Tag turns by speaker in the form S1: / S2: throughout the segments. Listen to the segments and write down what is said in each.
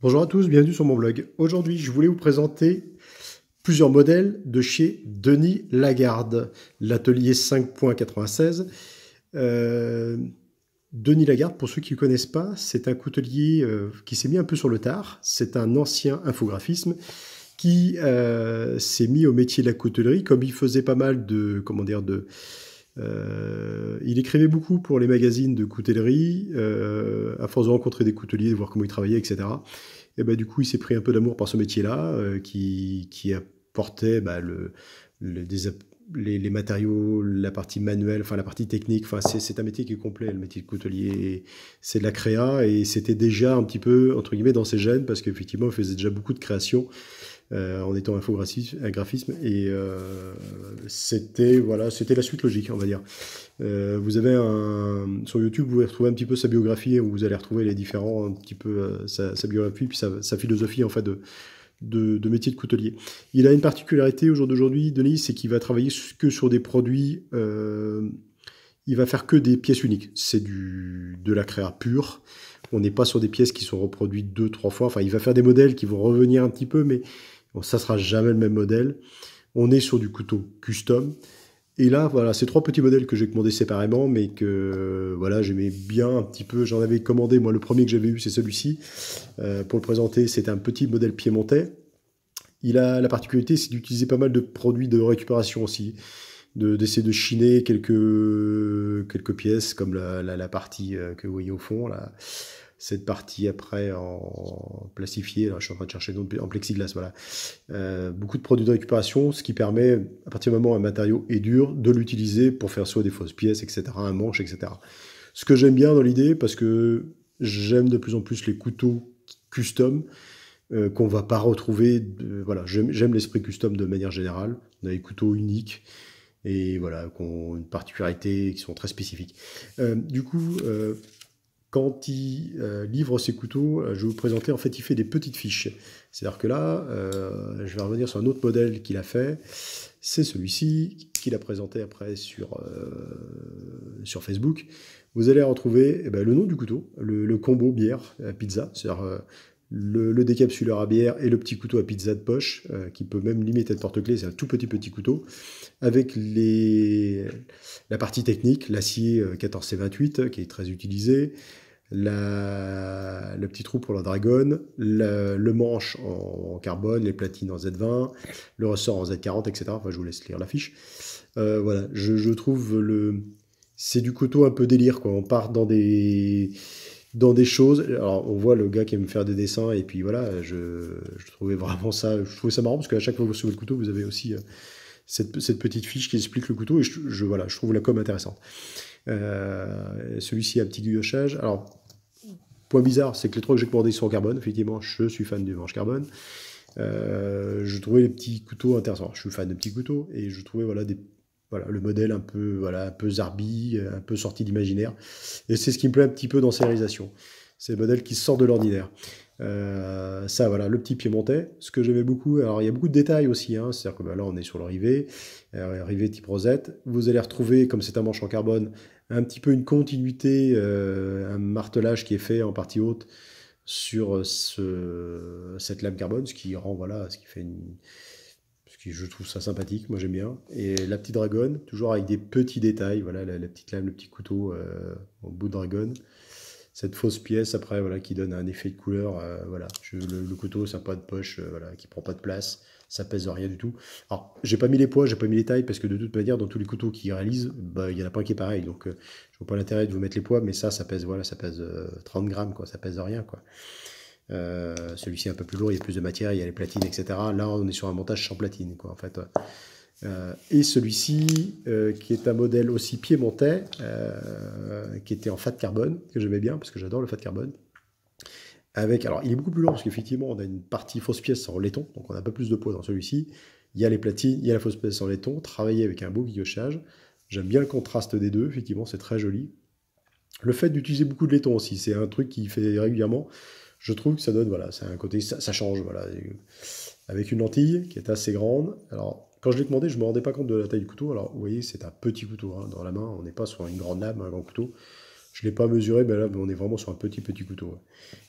S1: Bonjour à tous, bienvenue sur mon blog. Aujourd'hui, je voulais vous présenter plusieurs modèles de chez Denis Lagarde, l'atelier 5.96. Euh, Denis Lagarde, pour ceux qui ne connaissent pas, c'est un coutelier euh, qui s'est mis un peu sur le tard. C'est un ancien infographisme qui euh, s'est mis au métier de la coutellerie, comme il faisait pas mal de, comment dire, de, euh, il écrivait beaucoup pour les magazines de coutellerie, euh, à force de rencontrer des couteliers, de voir comment ils travaillaient, etc. Et bah, du coup, il s'est pris un peu d'amour par ce métier-là, euh, qui, qui apportait bah, le, les, matériaux, la partie manuelle, enfin la partie technique, enfin c'est un métier qui est complet, le métier de coutelier, c'est de la créa et c'était déjà un petit peu entre guillemets dans ses gènes parce qu'effectivement il faisait déjà beaucoup de créations euh, en étant infographiste, graphisme. Et euh, c'était voilà, c'était la suite logique, on va dire. Euh, vous avez un, sur YouTube, vous pouvez retrouver un petit peu sa biographie, où vous allez retrouver les différents, un petit peu sa, biographie, puis sa, philosophie en fait de, de, métier de coutelier. Il a une particularité aujourd'hui Denis, c'est qu'il va travailler que sur des produits. il va faire que des pièces uniques. C'est du de la créa pure. On n'est pas sur des pièces qui sont reproduites deux, trois fois. Enfin, il va faire des modèles qui vont revenir un petit peu, mais Bon, ça sera jamais le même modèle. On est sur du couteau custom. Et là, voilà, ces trois petits modèles que j'ai commandés séparément, mais que voilà, j'aimais bien un petit peu. J'en avais commandé, moi, le premier que j'avais eu, c'est celui-ci. Euh, pour le présenter, c'est un petit modèle piémontais. Il a la particularité, c'est d'utiliser pas mal de produits de récupération aussi, d'essayer de, de, chiner quelques quelques pièces comme la, la partie euh, que vous voyez au fond là cette partie après en plastifié. Là, je suis en train de chercher donc en plexiglas. Voilà. Euh, beaucoup de produits de récupération, ce qui permet, à partir du moment où un matériau est dur, de l'utiliser pour faire soit des fausses pièces, etc., un manche, etc. Ce que j'aime bien dans l'idée, parce que j'aime de plus en plus les couteaux custom euh, qu'on va pas retrouver. Euh, voilà, j'aime l'esprit custom de manière générale. On a les couteaux uniques et voilà, qui ont une particularité, qui sont très spécifiques. du coup, quand il euh, livre ses couteaux, euh, je vais vous présenter, en fait, il fait des petites fiches. C'est-à-dire que là, euh, je vais revenir sur un autre modèle qu'il a fait. C'est celui-ci, qu'il a présenté après sur, sur Facebook. Vous allez retrouver eh ben, le nom du couteau, le, le combo bière, pizza, c'est-à-dire le, décapsuleur à bière et le petit couteau à pizza de poche, euh, qui peut même limiter le porte-clés, c'est un tout petit petit couteau, avec les, la partie technique, l'acier 14C28 euh, euh, qui est très utilisé, la, le petit trou pour la dragonne, le manche en, carbone, les platines en Z20, le ressort en Z40, etc. Enfin, je vous laisse lire la fiche. voilà, je, trouve le... C'est du couteau un peu délire, quoi. On part dans des dans des choses. Alors, on voit le gars qui aime faire des dessins, et puis voilà, je, trouvais vraiment ça, je trouvais ça marrant parce qu'à chaque fois que vous recevez le couteau, vous avez aussi euh, cette, petite fiche qui explique le couteau, et je, voilà, je trouve la com intéressante. Euh, celui-ci un petit guillochage. Alors, point bizarre, c'est que les trois que j'ai commandés sont en carbone. Effectivement, je suis fan du manche carbone. Euh, je trouvais les petits couteaux intéressants. Je suis fan de petits couteaux et je trouvais voilà des voilà, le modèle un peu, voilà, un peu zarbi, euh, un peu sorti d'imaginaire. Et c'est ce qui me plaît un petit peu dans ces réalisations. le modèle qui sort de l'ordinaire. Euh, ça, voilà, le petit piémontais. Ce que j'aimais beaucoup, alors il y a beaucoup de détails aussi, hein, c'est-à-dire que bah, là on est sur le rivet, euh, rivet type rosette. Vous allez retrouver, comme c'est un manche en carbone, un petit peu une continuité, euh, un martelage qui est fait en partie haute sur ce, cette lame carbone, ce qui rend, voilà, ce qui fait une, je trouve ça sympathique, moi j'aime bien. Et la petite dragonne, toujours avec des petits détails, voilà, la, petite lame, le petit couteau euh, au bout de dragonne. Cette fausse pièce après, voilà, qui donne un effet de couleur, euh, voilà. le, couteau, ça pas de poche, euh, voilà, qui prend pas de place, ça pèse rien du tout. Alors, j'ai pas mis les poids, j'ai pas mis les tailles, parce que de toute manière, dans tous les couteaux qu'ils réalisent, bah, il y en a pas un qui est pareil, donc je vois pas l'intérêt de vous mettre les poids, mais ça, ça pèse, voilà, ça pèse 30 grammes, quoi, ça pèse rien, quoi. Euh, celui-ci un peu plus lourd, il y a plus de matière, il y a les platines, etc. Là, on est sur un montage sans platine, quoi, en fait. Euh, et celui-ci, euh, qui est un modèle aussi piémontais, qui était en fat carbone, que j'aimais bien, parce que j'adore le fat carbone. Avec, alors, il est beaucoup plus lourd, parce qu'effectivement, on a une partie fausse pièce en laiton, donc on a pas plus de poids dans celui-ci. Il y a les platines, il y a la fausse pièce en laiton, travaillé avec un beau guillochage. J'aime bien le contraste des deux, effectivement, c'est très joli. Le fait d'utiliser beaucoup de laiton aussi, c'est un truc qui fait régulièrement je trouve que ça donne, voilà, c'est un côté, ça, change, voilà, euh, avec une lentille qui est assez grande. Alors, quand je l'ai commandé, je ne me rendais pas compte de la taille du couteau. Alors, vous voyez, c'est un petit couteau hein, dans la main, on n'est pas sur une grande lame, un grand couteau. Je ne l'ai pas mesuré, mais là, on est vraiment sur un petit, petit couteau.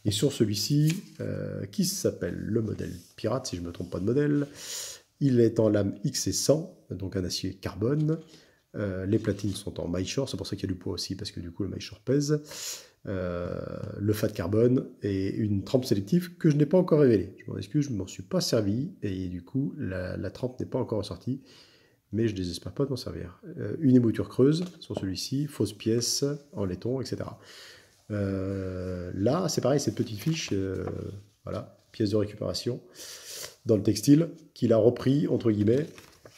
S1: Et sur celui-ci, euh, qui s'appelle le modèle pirate, si je ne me trompe pas de modèle, il est en lame X 100, donc un acier carbone. Euh, les platines sont en short, c'est pour ça qu'il y a du poids aussi, parce que du coup le short pèse. Euh, le fat carbone et une trempe sélective que je n'ai pas encore révélée. Je m'en excuse, je ne m'en suis pas servi et du coup la, trempe n'est pas encore ressortie, mais je désespère pas de m'en servir. Euh, une émouture creuse sur celui-ci, fausse pièce en laiton, etc. là, c'est pareil, cette petite fiche, voilà, pièce de récupération dans le textile qu'il a repris entre guillemets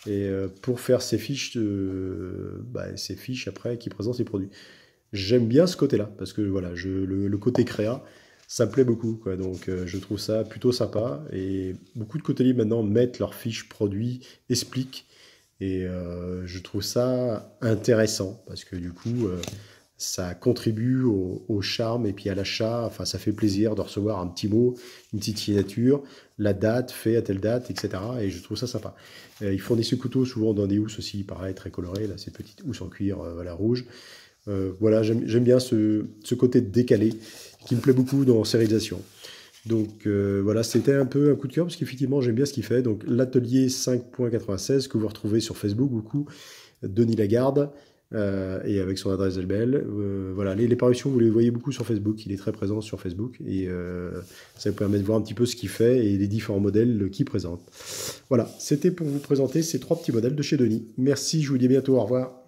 S1: et euh, pour faire ces fiches, euh, bah, ces fiches après qui présentent ces produits. J'aime bien ce côté-là parce que voilà, je, le, côté créa, ça me plaît beaucoup. Quoi. Donc euh, je trouve ça plutôt sympa et beaucoup de côtés maintenant mettent leurs fiches produits, expliquent et je trouve ça intéressant parce que du coup, ça contribue au, charme et puis à l'achat. Enfin, ça fait plaisir de recevoir un petit mot, une petite signature, la date fait à telle date, etc. Et je trouve ça sympa. Euh, ils fournissent ce couteau souvent dans des housses aussi, pareil, très colorées. Là, ces petites housses en cuir, à euh, voilà, rouge. Euh, voilà, j'aime bien ce, côté décalé qui me plaît beaucoup dans réalisations. Donc euh, voilà, c'était un peu un coup de cœur parce qu'effectivement j'aime bien ce qu'il fait. Donc l'atelier 5.96 que vous retrouvez sur Facebook, beaucoup, Denis Lagarde. Euh, et avec son adresse LBL. Euh, voilà, les, parutions, vous les voyez beaucoup sur Facebook. Il est très présent sur Facebook et euh, ça vous permet de voir un petit peu ce qu'il fait et les différents modèles qu'il présente. Voilà, c'était pour vous présenter ces trois petits modèles de chez Denis. Merci, je vous dis à bientôt. Au revoir.